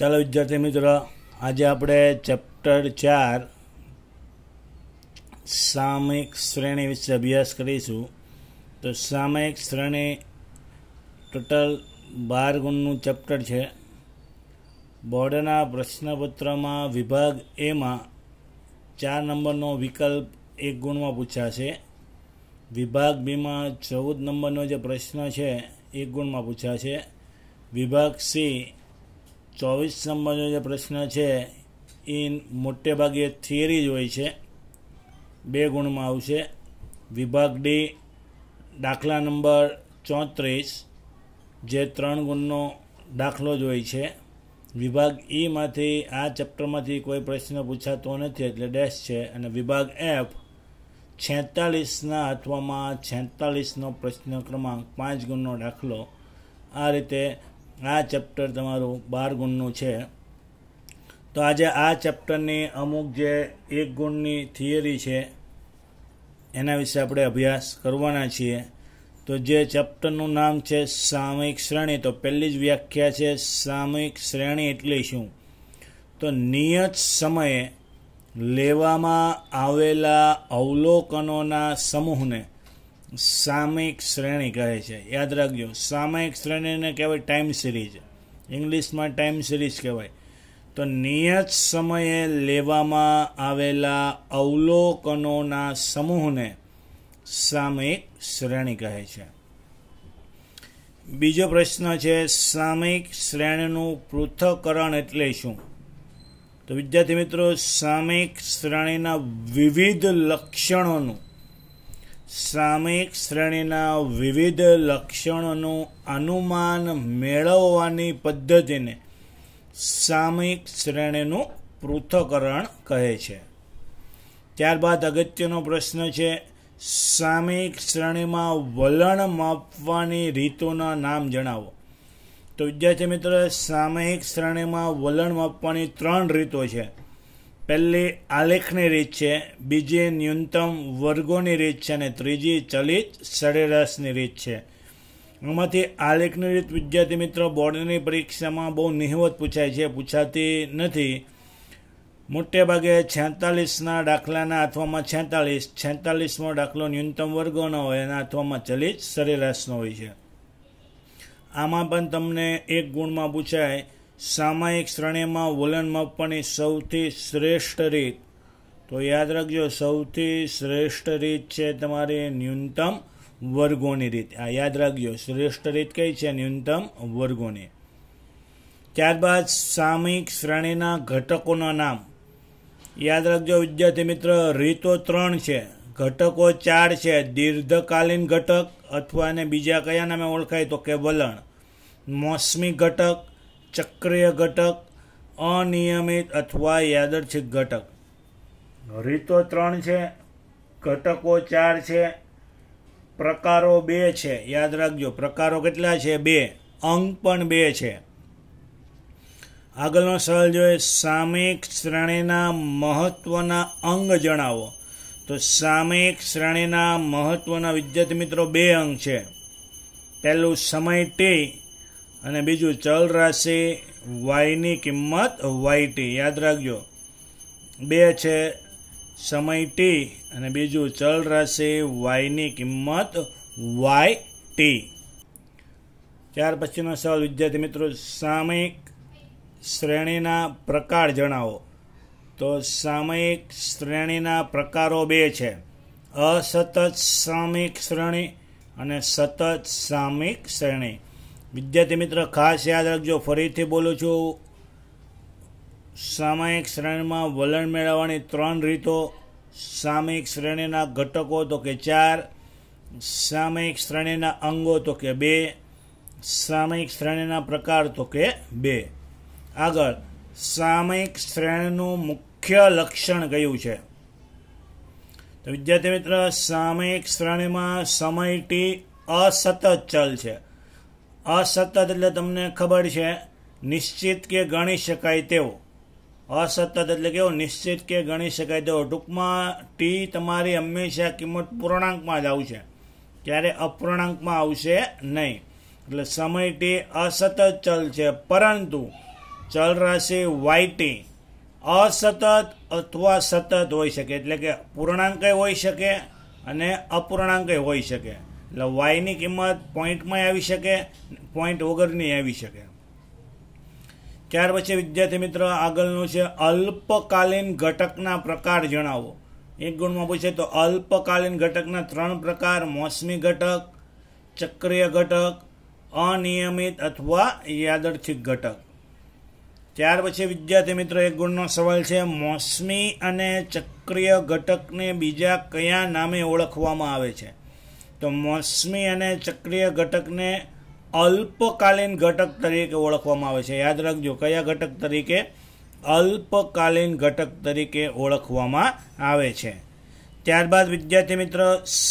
ચાલો વિદ્યાર્થી મિત્રો આજે આપણે ચેપ્ટર ચાર સામયિક શ્રેણી વિશે અભ્યાસ કરીશું તો સામયિક શ્રેણી ટોટલ બાર ગુણનું ચેપ્ટર છે બોર્ડના પ્રશ્નપત્રમાં વિભાગ એમાં ચાર નંબરનો વિકલ્પ એક ગુણમાં પૂછાશે વિભાગ બીમાં ચૌદ નંબરનો જે પ્રશ્ન છે એક ગુણમાં પૂછાશે વિભાગ સી ચોવીસ નંબરનો જે પ્રશ્ન છે એ મોટે ભાગે થિયરી જ હોય છે બે ગુણમાં આવશે વિભાગ ડી દાખલા નંબર ચોત્રીસ જે ત્રણ ગુણનો દાખલો જ હોય છે વિભાગ ઈમાંથી e આ ચેપ્ટરમાંથી કોઈ પ્રશ્ન પૂછાતો નથી એટલે ડેશ છે અને વિભાગ એફ છેતાલીસના અથવામાં છેતાલીસનો પ્રશ્ન ક્રમાંક પાંચ ગુણનો દાખલો આ રીતે આ ચેપ્ટર તમારું બાર ગુણનું છે તો આજે આ ચેપ્ટરની અમુક જે એક ગુણની થિયરી છે એના વિશે આપણે અભ્યાસ કરવાના છીએ તો જે ચેપ્ટરનું નામ છે સામયિક શ્રેણી તો પહેલી જ વ્યાખ્યા છે સામયિક શ્રેણી એટલે શું તો નિયત સમયે લેવામાં આવેલા અવલોકનોના સમૂહને સામયિક શ્રેણી કહે છે યાદ રાખજો સામયિક શ્રેણીને કહેવાય ટાઈમ સિરીઝ ઇંગ્લિશમાં ટાઈમ સિરીઝ કહેવાય તો નિયત સમયે લેવામાં આવેલા અવલોકનોના સમૂહને સામયિક શ્રેણી કહે છે બીજો પ્રશ્ન છે સામયિક શ્રેણીનું પૃથ્થકરણ એટલે શું તો વિદ્યાર્થી મિત્રો સામયિક શ્રેણીના વિવિધ લક્ષણોનું સામયિક શ્રેણીના વિવિધ લક્ષણોનું અનુમાન મેળવવાની પદ્ધતિને સામયિક શ્રેણીનું પૃથ્થકરણ કહે છે ત્યારબાદ અગત્યનો પ્રશ્ન છે સામયિક શ્રેણીમાં વલણ માપવાની રીતોના નામ જણાવો તો વિદ્યાર્થી મિત્રો સામયિક શ્રેણીમાં વલણ માપવાની ત્રણ રીતો છે પહેલી આલેખની રીત છે બીજી ન્યૂનતમ વર્ગોની રીત છે અને ત્રીજી ચલિત સરેરાશની રીત છે એમાંથી આલેખની રીત વિદ્યાર્થી મિત્રો બોર્ડની પરીક્ષામાં બહુ નિહવત પૂછાય છે પૂછાતી નથી મોટેભાગે છેતાલીસના દાખલાના અથવામાં છેતાલીસ છેતાલીસમો દાખલો ન્યૂનતમ વર્ગોનો હોય એના અથવામાં ચલિત સરેરાશનો હોય છે આમાં પણ તમને એક ગુણમાં પૂછાય સામાયિક શ્રેણીમાં વલણ માપવાની સૌથી શ્રેષ્ઠ રીત તો યાદ રાખજો સૌથી શ્રેષ્ઠ રીત છે તમારી ન્યૂનતમ વર્ગોની રીત આ યાદ રાખજો શ્રેષ્ઠ રીત કઈ છે ન્યૂનતમ વર્ગોની ત્યારબાદ સામયિક શ્રેણીના ઘટકોના નામ યાદ રાખજો વિદ્યાર્થી મિત્ર રીતો ત્રણ છે ઘટકો ચાર છે દીર્ઘકાલીન ઘટક અથવા એને બીજા કયા નામે ઓળખાય તો કે વલણ મોસમી ઘટક ચક્રીય ઘટક અનિયમિત અથવા યાદર્છિક ઘટક રીતો ત્રણ છે ઘટકો ચાર છે પ્રકારો બે છે યાદ રાખજો પ્રકારો કેટલા છે બે અંક પણ બે છે આગળનો સવાલ જોઈએ સામયિક શ્રેણીના મહત્વના અંગ જણાવો તો સામયિક શ્રેણીના મહત્વના વિદ્યાર્થી મિત્રો બે અંગ છે પહેલું સમય ટી અને બીજું ચલ રાશિ વાયની કિંમત વાય ટી યાદ રાખજો બે છે સમય ટી અને બીજું ચલ રાશિ વાયની કિંમત વાય ટી ત્યાર પછીનો સવાલ વિદ્યાર્થી મિત્રો સામયિક શ્રેણીના પ્રકાર જણાવો તો સામયિક શ્રેણીના પ્રકારો બે છે અસતત સામયિક શ્રેણી અને સતત સામયિક શ્રેણી વિદ્યાર્થી મિત્ર ખાસ યાદ રાખજો ફરીથી બોલું છું સામયિક શ્રેણીમાં વલણ મેળવવાની ત્રણ રીતો સામયિક શ્રેણીના ઘટકો તો કે ચાર સામયિક શ્રેણીના અંગો તો કે બે સામયિક શ્રેણીના પ્રકાર તો કે બે આગળ સામયિક શ્રેણીનું મુખ્ય લક્ષણ કયું છે તો વિદ્યાર્થી મિત્ર સામયિક શ્રેણીમાં સમયટી અસતત ચલ છે અસતત એટલે તમને ખબર છે નિશ્ચિત કે ગણી શકાય તેવો અસતત એટલે કેવો નિશ્ચિત કે ગણી શકાય તેવો ટૂંકમાં ટી તમારી હંમેશા કિંમત પૂર્ણાંકમાં જ આવશે ક્યારે અપૂર્ણાંકમાં આવશે નહીં એટલે સમય ટી અસતત ચલ છે પરંતુ ચલ રાશિ વાય ટી અસતત અથવા સતત હોઈ શકે એટલે કે પૂર્ણાંકય હોઈ શકે અને અપૂર્ણાંકય હોઈ શકે એટલે વાયની કિંમત પોઈન્ટમાં આવી શકે પોઈન્ટ વગરની આવી શકે ત્યાર પછી વિદ્યાર્થી મિત્ર આગળનું છે અલ્પકાલીન ઘટકના પ્રકાર જણાવો એક ગુણમાં પૂછે તો અલ્પકાલીન ઘટકના ત્રણ પ્રકાર મોસમી ઘટક ચક્રીય ઘટક અનિયમિત અથવા યાદર્થિક ઘટક ત્યાર પછી વિદ્યાર્થી મિત્રો એક ગુણનો સવાલ છે મોસમી અને ચક્રીય ઘટકને બીજા કયા નામે ઓળખવામાં આવે છે તો મોસમી અને ચક્રીય ઘટકને અલ્પકાલીન ઘટક તરીકે ઓળખવામાં આવે છે યાદ રાખજો કયા ઘટક તરીકે અલ્પકાલીન ઘટક તરીકે ઓળખવામાં આવે છે ત્યારબાદ વિદ્યાર્થી મિત્ર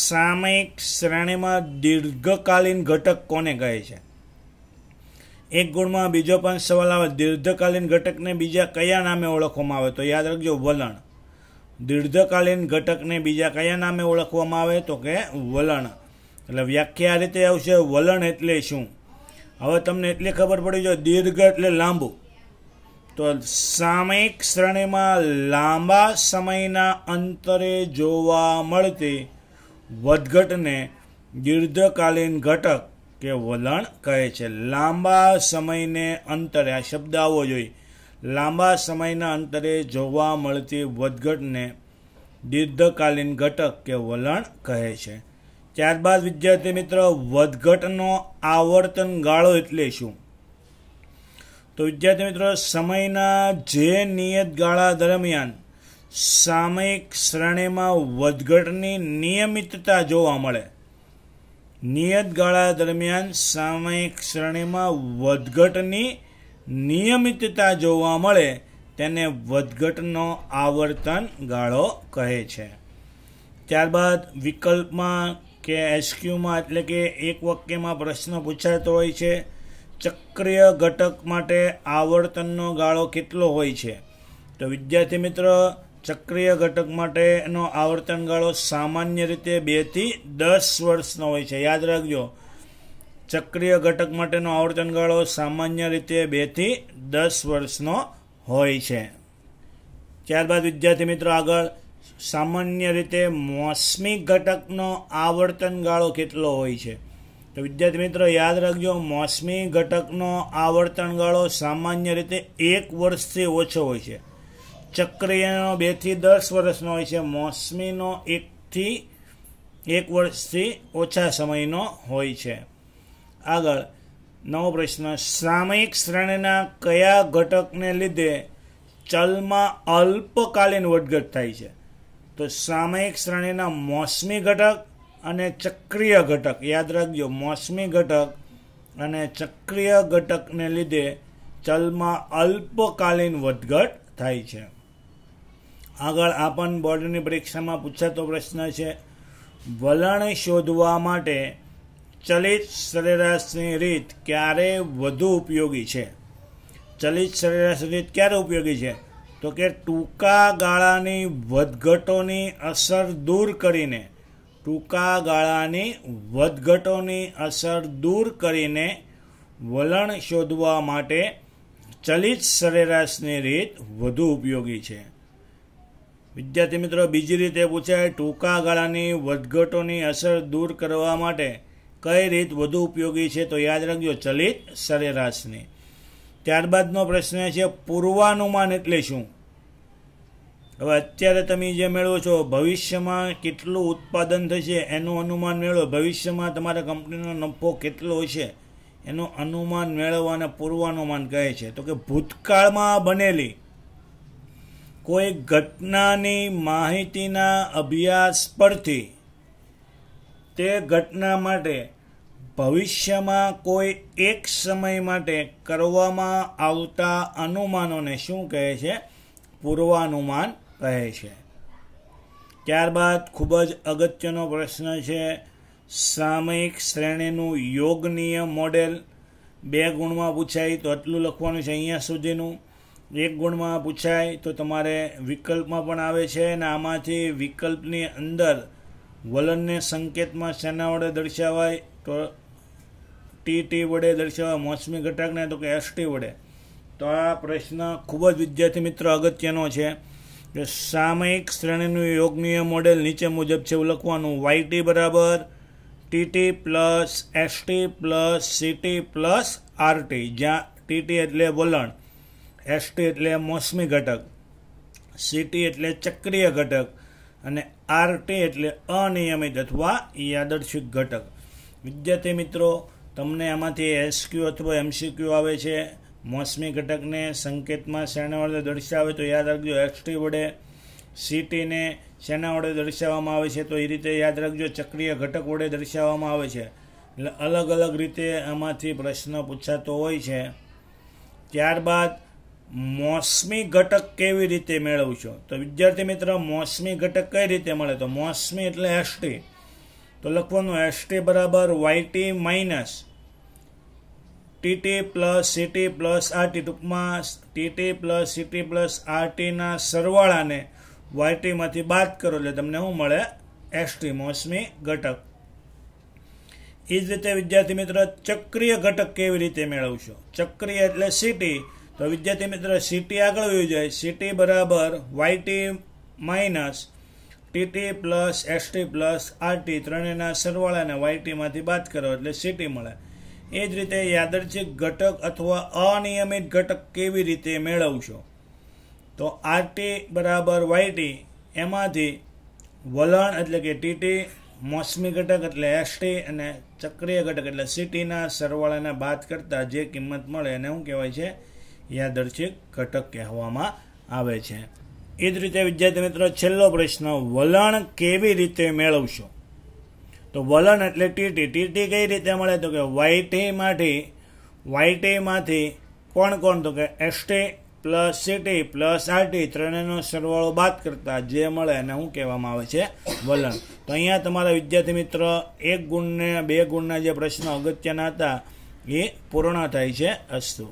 સામયિક શ્રેણીમાં દીર્ઘકાલીન ઘટક કોને કહે છે એક ગુણમાં બીજો પણ સવાલ આવે દીર્ઘકાલીન ઘટકને બીજા કયા નામે ઓળખવામાં આવે તો યાદ રાખજો વલણ દીર્ઘકાલીન ઘટકને બીજા કયા નામે ઓળખવામાં આવે તો કે વલણ એટલે વ્યાખ્યા રીતે આવશે વલણ એટલે શું હવે તમને એટલી ખબર પડી જો દીર્ઘ એટલે લાંબુ તો સામયિક શ્રેણીમાં લાંબા સમયના અંતરે જોવા મળતી વધઘટને દીર્ઘકાલીન ઘટક કે વલણ કહે છે લાંબા સમયને અંતરે આ શબ્દ આવવો જોઈએ લાંબા સમયના અંતરે જોવા મળતી વધઘટને દીર્ઘકાલીન ઘટક કે વલણ કહે છે ત્યારબાદ વિદ્યાર્થી મિત્ર વધઘટનો આવર્તન ગાળો એટલે શું તો વિદ્યાર્થી મિત્રો સમયના જે નિયત ગાળા દરમિયાન સામયિક શ્રેણીમાં વધઘટની નિયમિતતા જોવા મળે નિયત ગાળા દરમિયાન સામયિક શ્રેણીમાં વધઘટની નિયમિતતા જોવા મળે તેને વધઘટનો આવર્તન ગાળો કહે છે ત્યારબાદ વિકલ્પમાં કે એસક્યુમાં એટલે કે એક વાક્યમાં પ્રશ્ન પૂછાતો હોય છે ચક્રીય ઘટક માટે આવર્તનનો ગાળો કેટલો હોય છે તો વિદ્યાર્થી મિત્ર ચક્રીય ઘટક માટેનો આવર્તન ગાળો સામાન્ય રીતે બેથી દસ વર્ષનો હોય છે યાદ રાખજો ચક્રીય ઘટક માટેનો આવર્તન ગાળો સામાન્ય રીતે બેથી દસ વર્ષનો હોય છે ત્યારબાદ વિદ્યાર્થી મિત્રો આગળ સામાન્ય રીતે મોસમી ઘટકનો આવર્તન ગાળો કેટલો હોય છે તો વિદ્યાર્થી મિત્રો યાદ રાખજો મોસમી ઘટકનો આવર્તન ગાળો સામાન્ય રીતે એક વર્ષથી ઓછો હોય છે ચક્રીયનો બેથી દસ વર્ષનો હોય છે મોસમીનો એકથી એક વર્ષથી ઓછા સમયનો હોય છે આગળ નવો પ્રશ્ન સામયિક શ્રેણીના કયા ઘટકને લીધે ચલમાં અલ્પકાલીન વધઘટ થાય છે તો સામયિક શ્રેણીના મોસમી ઘટક અને ચક્રીય ઘટક યાદ રાખજો મોસમી ઘટક અને ચક્રીય ઘટકને લીધે ચલમાં અલ્પકાલીન વધઘટ થાય છે આગળ આ પણ બોર્ડની પરીક્ષામાં પૂછાતો પ્રશ્ન છે વલણ શોધવા માટે ચલિત સરેરાશની રીત ક્યારે વધુ ઉપયોગી છે ચલિત સરેરાશ રીત ક્યારે ઉપયોગી છે તો કે ટૂંકા ગાળાની વધઘટોની અસર દૂર કરીને ટૂંકા ગાળાની વધઘટોની અસર દૂર કરીને વલણ શોધવા માટે ચલિત સરેરાશની રીત વધુ ઉપયોગી છે વિદ્યાર્થી મિત્રો બીજી રીતે પૂછાય ટૂંકા ગાળાની વધઘટોની અસર દૂર કરવા માટે કઈ રીત વધુ ઉપયોગી છે તો યાદ રાખજો ચલિત સરેરાશની ત્યારબાદનો પ્રશ્ન છે પૂર્વાનુમાન એટલે શું હવે અત્યારે તમે જે મેળવો છો ભવિષ્યમાં કેટલું ઉત્પાદન થશે એનું અનુમાન મેળવો ભવિષ્યમાં તમારા કંપનીનો નફો કેટલો હશે એનું અનુમાન મેળવવાને પૂર્વાનુમાન કહે છે તો કે ભૂતકાળમાં બનેલી કોઈ ઘટનાની માહિતીના અભ્યાસ પરથી તે ઘટના માટે ભવિષ્યમાં કોઈ એક સમય માટે કરવામાં આવતા અનુમાનોને શું કહે છે પૂર્વાનુમાન કહે છે ત્યારબાદ ખૂબ જ અગત્યનો પ્રશ્ન છે સામયિક શ્રેણીનું યોગનીય મોડેલ બે ગુણમાં પૂછાય તો આટલું લખવાનું છે અહીંયા સુધીનું એક ગુણમાં પૂછાય તો તમારે વિકલ્પમાં પણ આવે છે અને આમાંથી વિકલ્પની અંદર વલણને સંકેતમાં શેના વડે દર્શાવાય તો ટી ટી વડે દર્શાવવા મોસમી ઘટકને તો કે એસટી વડે તો આ પ્રશ્ન ખૂબ જ વિદ્યાર્થી મિત્ર અગત્યનો છે કે સામયિક શ્રેણીનું યોગનીય મોડેલ નીચે મુજબ છે એવું લખવાનું વાયટી બરાબર TT plus ST plus CT plus RT જ્યાં ટીટી એટલે વલણ એસટી એટલે મોસમી ઘટક સીટી એટલે ચક્રીય ઘટક અને આરટી એટલે અનિયમિત અથવા યાદર્શિક ઘટક વિદ્યાર્થી મિત્રો તમને આમાંથી એસક્યુ અથવા એમસીક્યુ આવે છે મોસમી ઘટકને સંકેતમાં શેના વડે દર્શાવે તો યાદ રાખજો એક્સટી વડે સીટીને શેના વડે દર્શાવવામાં આવે છે તો એ રીતે યાદ રાખજો ચક્રીય ઘટક વડે દર્શાવવામાં આવે છે એટલે અલગ અલગ રીતે આમાંથી પ્રશ્ન પૂછાતો હોય છે ત્યારબાદ મોસમી ઘટક કેવી રીતે મેળવશો તો વિદ્યાર્થી મિત્ર મોસમી ઘટક કઈ રીતે મળે તો મોસમી એટલે એસટી તો લખવાનું એસ ટી બરાબર YT minus TT plus CT plus RT ટૂંકમાં ટીટી પ્લસ સીટી પ્લસ આરટીના સરવાળાને વાયટીમાંથી બાદ કરો એટલે તમને શું મળે એસટી મોસમી ઘટક એ જ રીતે વિદ્યાર્થી મિત્ર ચક્રિય ઘટક કેવી રીતે મેળવશો ચક્રિય એટલે સીટી તો વિદ્યાર્થી મિત્ર સીટી આગળ હોવી જાય સીટી બરાબર YT minus TT plus ST plus RT ત્રણેયના સરવાળાને વાયટીમાંથી બાદ કરો એટલે સીટી મળે એ જ રીતે યાદર્ચિક ઘટક અથવા અનિયમિત ઘટક કેવી રીતે મેળવશો તો આરટી બરાબર વાયટી એમાંથી વલણ એટલે કે ટીટી મોસમી ઘટક એટલે એસટી અને ચક્રીય ઘટક એટલે સીટીના સરવાળાને બાદ કરતાં જે કિંમત મળે એને શું કહેવાય છે યાદર્ચિક ઘટક કહેવામાં આવે છે એ જ રીતે વિદ્યાર્થી મિત્રો છેલ્લો પ્રશ્ન વલણ કેવી રીતે મેળવશો તો વલણ એટલે ટીટી ટીટી કઈ રીતે મળે તો કે વાયટીમાંથી વાયટીમાંથી કોણ કોણ તો કે ST plus CT plus RT ત્રણેયનો સરવાળો બાદ કરતા જે મળે એને શું કહેવામાં આવે છે વલણ તો અહીંયા તમારા વિદ્યાર્થી મિત્ર એક ગુણને બે ગુણના જે પ્રશ્નો અગત્યના હતા એ પૂર્ણ થાય છે અસ્તુ